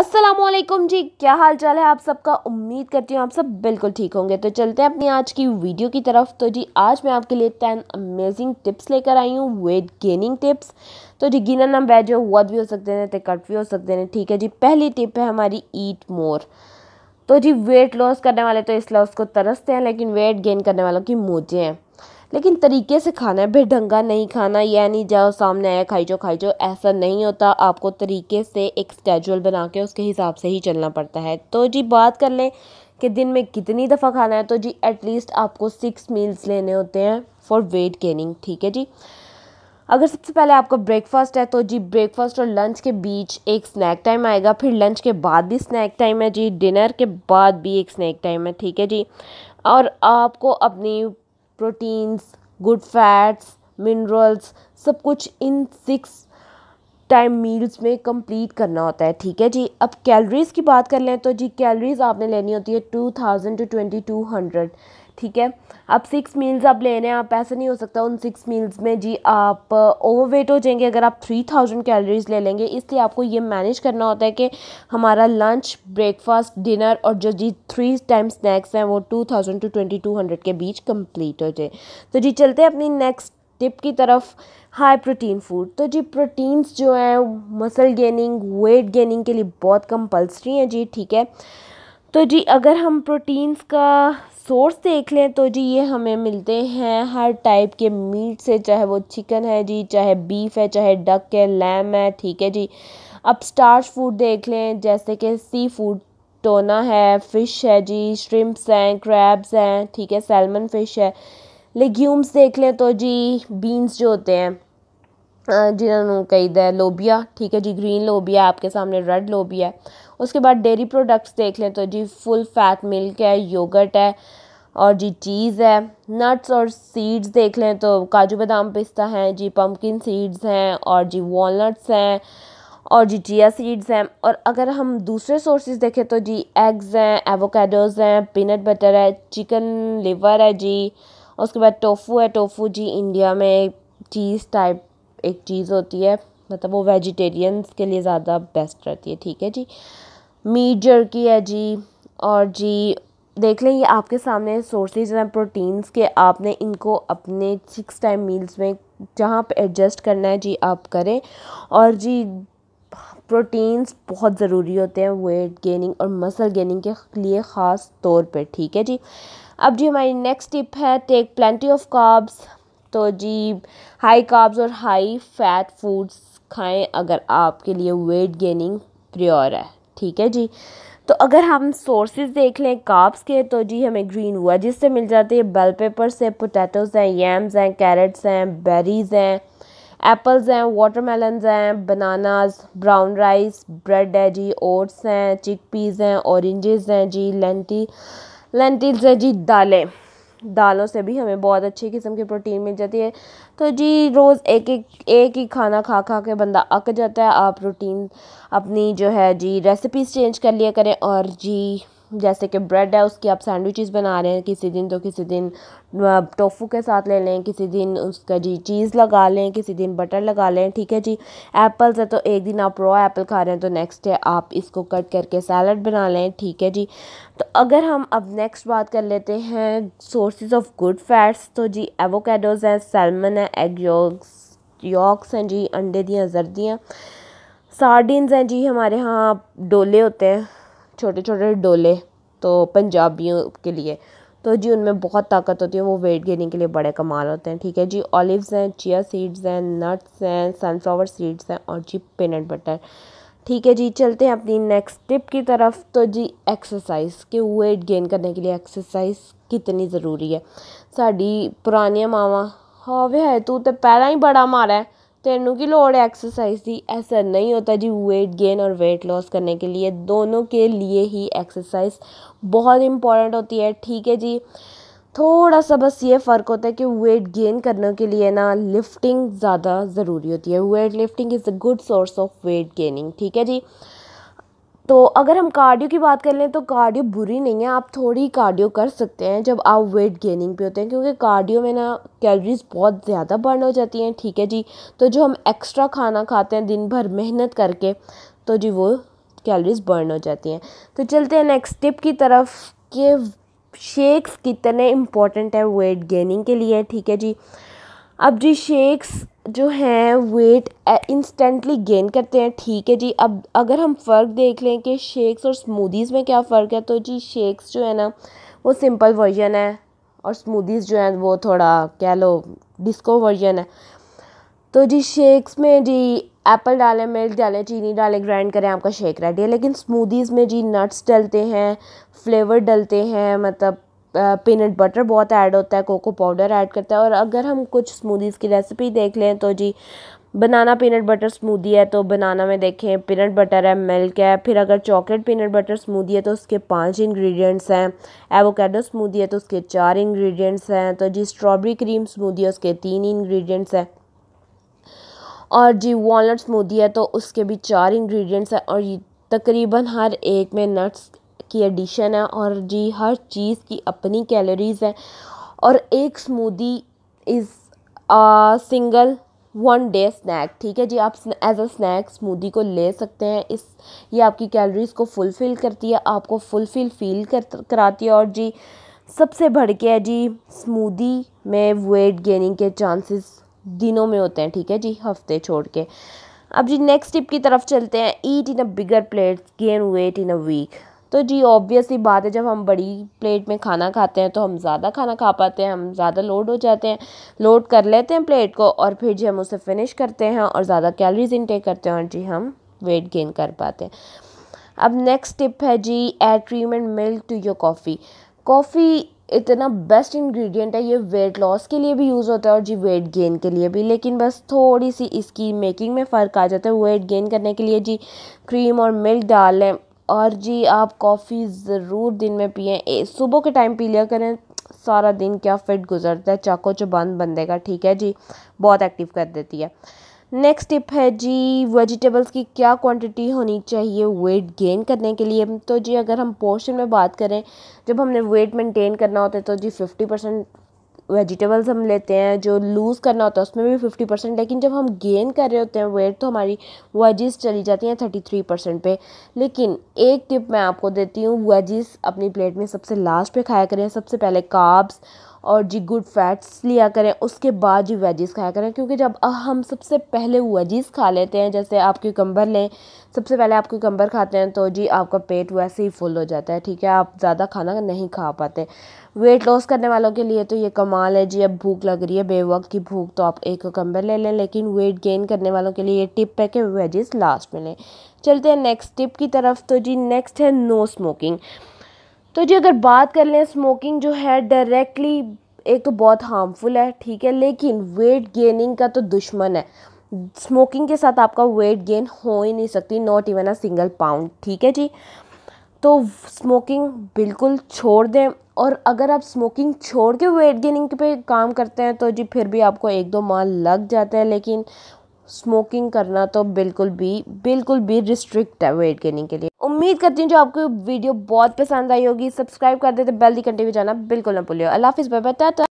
असलम जी क्या हाल चाल है आप सबका उम्मीद करती हूँ आप सब बिल्कुल ठीक होंगे तो चलते हैं अपनी आज की वीडियो की तरफ तो जी आज मैं आपके लिए टेन अमेजिंग टिप्स लेकर आई हूँ वेट गेनिंग टिप्स तो जी गिनन हम बैठे वद भी हो सकते हैं कट भी हो सकते हैं ठीक है जी पहली टिप है हमारी ईट मोर तो जी वेट लॉस करने वाले तो इसलिए उसको तरसते हैं लेकिन वेट गेन करने वालों की मोजे हैं लेकिन तरीके से खाना है बेढंगा नहीं खाना यह नहीं जाओ सामने आया खाई जो खाई जो ऐसा नहीं होता आपको तरीके से एक स्केजुअल बना के उसके हिसाब से ही चलना पड़ता है तो जी बात कर लें कि दिन में कितनी दफ़ा खाना है तो जी एटलीस्ट आपको सिक्स मील्स लेने होते हैं फॉर वेट गेनिंग ठीक है जी अगर सबसे पहले आपका ब्रेकफास्ट है तो जी ब्रेकफास्ट और लंच के बीच एक स्नैक टाइम आएगा फिर लंच के बाद भी स्नैक टाइम है जी डिनर के बाद भी एक स्नैक टाइम है ठीक है जी और आपको अपनी प्रोटीन्स गुड फैट्स मिनरल्स सब कुछ इन सिक्स टाइम मील्स में कंप्लीट करना होता है ठीक है जी अब कैलोरीज़ की बात कर लें तो जी कैलोरीज़ आपने लेनी होती है two thousand to twenty two hundred ठीक है अब सिक्स मील्स आप ले रहे हैं आप ऐसा नहीं हो सकता उन सिक्स मील्स में जी आप ओवरवेट हो जाएंगे अगर आप थ्री थाउजेंड कैलोरीज ले लेंगे इसलिए आपको ये मैनेज करना होता है कि हमारा लंच ब्रेकफास्ट डिनर और जो जी थ्री टाइम स्नैक्स हैं वो two thousand to twenty two hundred के बीच कंप्लीट हो जाए तो जी चलते हैं अपनी नेक्स्ट टिप की तरफ हाई प्रोटीन फूड तो जी प्रोटीन्स जो हैं मसल गेनिंग वेट गेनिंग के लिए बहुत कंपलसरी हैं जी ठीक है तो जी अगर हम प्रोटीन्स का सोर्स देख लें तो जी ये हमें मिलते हैं हर टाइप के मीट से चाहे वो चिकन है जी चाहे बीफ है चाहे डक है लैम है ठीक है जी अब स्टार्च फूड देख लें जैसे कि सी फूड टोना है फ़िश है जी श्रिम्प्स हैं क्रैब्स हैं ठीक है सैलमन फ़िश है लेग्यूम्स देख लें तो जी बीन्स जो होते हैं जिन्होंने कही है लोबिया ठीक है जी ग्रीन लोबिया आपके सामने रेड लोबिया है उसके बाद डेयरी प्रोडक्ट्स देख लें तो जी फुल फैट मिल्क है योगर्ट है और जी चीज़ है नट्स और सीड्स देख लें तो काजू बादाम पिस्ता हैं जी पम्पकिन सीड्स हैं और जी वॉलट्स हैं और जी चिया सीड्स हैं और अगर हम दूसरे सोर्सेज देखें तो जी एग्स हैं एवोकेडोज़ हैं पीनट बटर है चिकन लिवर है जी उसके बाद टोफू है टोफू जी इंडिया में चीज़ टाइप एक चीज़ होती है मतलब वो वेजिटेरियंस के लिए ज़्यादा बेस्ट रहती है ठीक है जी मीट जर्की है जी और जी देख लें ये आपके सामने सोर्सेज हैं प्रोटीन्स के आपने इनको अपने सिक्स टाइम मील्स में जहाँ पे एडजस्ट करना है जी आप करें और जी प्रोटीन्स बहुत ज़रूरी होते हैं वेट गेनिंग और मसल गेनिंग के लिए ख़ास तौर पे ठीक है जी अब जी हमारी नेक्स्ट टिप है टेक प्लेंटी ऑफ काब्स तो जी हाई काब्स और हाई फैट फूड्स खाएं अगर आपके लिए वेट गेनिंग प्योर है ठीक है जी तो अगर हम सोर्सेज देख लें काप्स के तो जी हमें ग्रीन वेजिस से मिल जाती है बेल पेपर से पोटैटोज़ हैं यम्स हैं कैरेट्स हैं बेरीज़ हैं एप्पल्स हैं वाटरमेलन्स हैं बनानास ब्राउन राइस ब्रेड है जी ओट्स हैं चिक पीज़ हैं औरेंजेस हैं जी लेंटी लेंटिल्स हैं जी दालें दालों से भी हमें बहुत अच्छे किस्म के प्रोटीन मिल जाती है तो जी रोज़ एक एक एक ही खाना खा खा के बंदा अक जाता है आप प्रोटीन अपनी जो है जी रेसिपीज़ चेंज कर लिया करें और जी जैसे कि ब्रेड है उसकी आप सैंडविचेस बना रहे हैं किसी दिन तो किसी दिन टोफू के साथ ले लें किसी दिन उसका जी चीज़ लगा लें किसी दिन बटर लगा लें ठीक है जी एप्पल्स है तो एक दिन आप रॉ एप्पल खा रहे हैं तो नेक्स्ट डे आप इसको कट करके सैलड बना लें ठीक है जी तो अगर हम अब नेक्स्ट बात कर लेते हैं सोर्सेज ऑफ गुड फैट्स तो जी एवोकेडोज हैं सैलमन है एग योग्स योक्स हैं जी अंडे दियाँ जर्दियाँ सार्डिनस हैं जी हमारे यहाँ डोले होते हैं छोटे छोटे डोले तो पंजाबियों के लिए तो जी उनमें बहुत ताकत होती है वो वेट गेनिंग के लिए बड़े कमाल होते हैं ठीक है जी ऑलिव्स हैं चिया सीड्स हैं नट्स हैं सनफ्लावर सीड्स हैं और जी पीनट बटर ठीक है जी चलते हैं अपनी नेक्स्ट टिप की तरफ तो जी एक्सरसाइज के वेट गेन करने के लिए एक्सरसाइज कितनी ज़रूरी है साढ़ी पुरानियां मावां हावे है तू तो पहला ही बड़ा मारा है तेन की लड़ है एक्सरसाइज की ऐसा नहीं होता जी वेट गेन और वेट लॉस करने के लिए दोनों के लिए ही एक्सरसाइज बहुत इंपॉर्टेंट होती है ठीक है जी थोड़ा सा बस ये फ़र्क होता है कि वेट गेन करने के लिए ना लिफ्टिंग ज़्यादा ज़रूरी होती है weight lifting is a good source of weight gaining ठीक है जी तो अगर हम कार्डियो की बात कर लें तो कार्डियो बुरी नहीं है आप थोड़ी कार्डियो कर सकते हैं जब आप वेट गेनिंग पे होते हैं क्योंकि कार्डियो में ना कैलोरीज बहुत ज़्यादा बर्न हो जाती हैं ठीक है जी तो जो हम एक्स्ट्रा खाना खाते हैं दिन भर मेहनत करके तो जी वो कैलोरीज बर्न हो जाती हैं तो चलते हैं नेक्स्ट टिप की तरफ के शेक्स कितने इम्पॉर्टेंट हैं वेट गेनिंग के लिए ठीक है जी अब जी शेक्स जो हैं वेट इंस्टेंटली गेन करते हैं ठीक है जी अब अगर हम फ़र्क देख लें कि शेक्स और स्मूदीज़ में क्या फ़र्क है तो जी शेक्स जो है ना वो सिंपल वर्जन है और स्मूदीज़ जो है वो थोड़ा कह लो डिस्को वर्जन है तो जी शेक्स में जी एप्पल डालें मिल्क डालें चीनी डालें ग्राइंड करें आपका शेक रेडी है लेकिन स्मूदीज़ में जी नट्स डलते हैं फ्लेवर डलते हैं मतलब पीनट बटर बहुत ऐड होता है कोको पाउडर ऐड करता है और अगर हम कुछ स्मूदीज़ की रेसिपी देख लें तो जी बनाना पीनट बटर स्मूदी है तो बनाना में देखें पीनट बटर है मिल्क है फिर अगर चॉकलेट पीनट बटर स्मूदी है तो उसके पांच इंग्रेडिएंट्स हैं एवोकेडो स्मूदी है तो उसके चार इंग्रेडिएंट्स हैं तो जी स्ट्रॉबेरी क्रीम स्मूदी है उसके तीन इंग्रेडिएंट्स हैं और जी वॉलट स्मूदी है तो उसके भी चार इंग्रेडिएंट्स हैं और तकरीबन हर एक में नट्स की एडिशन है और जी हर चीज़ की अपनी कैलोरीज़ है और एक smoothie is single one day snack ठीक है जी आप एज अ स्नैक स्मूदी को ले सकते हैं इस ये आपकी कैलोरीज़ को फुलफ़िल करती है आपको फुलफ़िल फील कर कराती है और जी सबसे बढ़ के है जी स्मूदी में वेट गेनिंग के चांसेस दिनों में होते हैं ठीक है जी हफ्ते छोड़ के अब जी नेक्स्ट टिप की तरफ चलते हैं eat in a bigger plates gain weight in a week तो जी ऑब्वियस ही बात है जब हम बड़ी प्लेट में खाना खाते हैं तो हम ज़्यादा खाना खा पाते हैं हम ज़्यादा लोड हो जाते हैं लोड कर लेते हैं प्लेट को और फिर जी हम उसे फिनिश करते हैं और ज़्यादा कैलरीज इनटेक करते हैं और जी हम वेट गेन कर पाते हैं अब नेक्स्ट टिप है जी add cream and milk to your coffee coffee इतना बेस्ट इंग्रेडिएंट है ये वेट लॉस के लिए भी यूज़ होता है और जी वेट गेन के लिए भी लेकिन बस थोड़ी सी इसकी मेकिंग में फ़र्क आ जाता है वेट गेन करने के लिए जी क्रीम और मिल्क डाल लें और जी आप कॉफ़ी ज़रूर दिन में पिए सुबह के टाइम पी लिया करें सारा दिन क्या फिट गुजरता है चाको चो बंद बंदे का ठीक है जी बहुत एक्टिव कर देती है नेक्स्ट टिप है जी वेजिटेबल्स की क्या क्वांटिटी होनी चाहिए वेट गेन करने के लिए तो जी अगर हम पोर्शन में बात करें जब हमने वेट मेंटेन करना होता है तो जी फिफ्टी परसेंट वेजिटेबल्स हम लेते हैं जो लूज़ करना होता है उसमें भी फिफ्टी परसेंट लेकिन जब हम गेन कर रहे होते हैं वेट तो हमारी वेजिस चली जाती हैं थर्टी थ्री परसेंट पर लेकिन एक टिप मैं आपको देती हूँ वेजिस अपनी प्लेट में सबसे लास्ट पे खाया करें सबसे पहले काब्स और जी गुड फैट्स लिया करें उसके बाद जी वेजिस खाया करें क्योंकि जब हम सबसे पहले वेजिस खा लेते हैं जैसे आप क्यूकम्बर लें सबसे पहले आप क्यूकम्बर खाते हैं तो जी आपका पेट वैसे ही फुल हो जाता है ठीक है आप ज़्यादा खाना नहीं खा पाते वेट लॉस करने वालों के लिए तो ये कमाल है जी अब भूख लग रही है बेवक्त की भूख तो आप एक कम्बर ले लें लेकिन वेट गेन करने वालों के लिए ये टिप है कि वेजेस लास्ट में लें चलते हैं नेक्स्ट टिप की तरफ तो जी नेक्स्ट है नो स्मोकिंग तो जी अगर बात कर लें स्मोकिंग जो है डायरेक्टली एक तो बहुत हार्मफुल है ठीक है लेकिन वेट गेनिंग का तो दुश्मन है स्मोकिंग के साथ आपका वेट गेन हो ही नहीं सकती not even a single pound ठीक है जी तो स्मोकिंग बिल्कुल छोड़ दें और अगर आप स्मोकिंग छोड़ के वेट गेनिंग पे काम करते हैं तो जी फिर भी आपको एक दो माह लग जाते हैं लेकिन स्मोकिंग करना तो बिल्कुल भी बिल्कुल भी रिस्ट्रिक्ट है वेट गेनिंग के लिए उम्मीद करती हूँ जो आपको वीडियो बहुत पसंद आई होगी सब्सक्राइब कर देते बेल दी कंटे भी जाना बिल्कुल ना भूलियो अल्लाह हाफिज़ बाय बाय टाटा